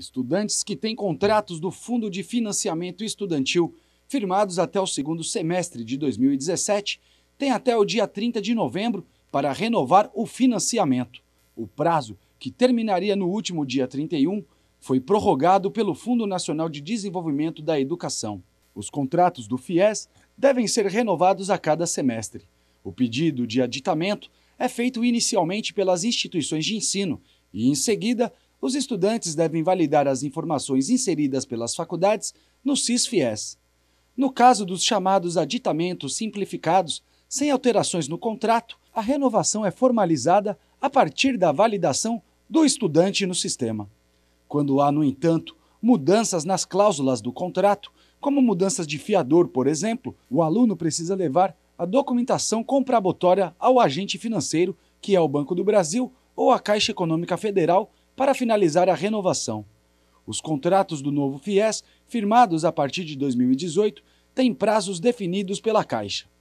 Estudantes que têm contratos do Fundo de Financiamento Estudantil firmados até o segundo semestre de 2017 têm até o dia 30 de novembro para renovar o financiamento. O prazo, que terminaria no último dia 31, foi prorrogado pelo Fundo Nacional de Desenvolvimento da Educação. Os contratos do FIES devem ser renovados a cada semestre. O pedido de aditamento é feito inicialmente pelas instituições de ensino e, em seguida, os estudantes devem validar as informações inseridas pelas faculdades no CIS-FIES. No caso dos chamados aditamentos simplificados, sem alterações no contrato, a renovação é formalizada a partir da validação do estudante no sistema. Quando há, no entanto, mudanças nas cláusulas do contrato, como mudanças de fiador, por exemplo, o aluno precisa levar a documentação comprabotória ao agente financeiro, que é o Banco do Brasil ou a Caixa Econômica Federal, para finalizar a renovação. Os contratos do novo FIES, firmados a partir de 2018, têm prazos definidos pela Caixa.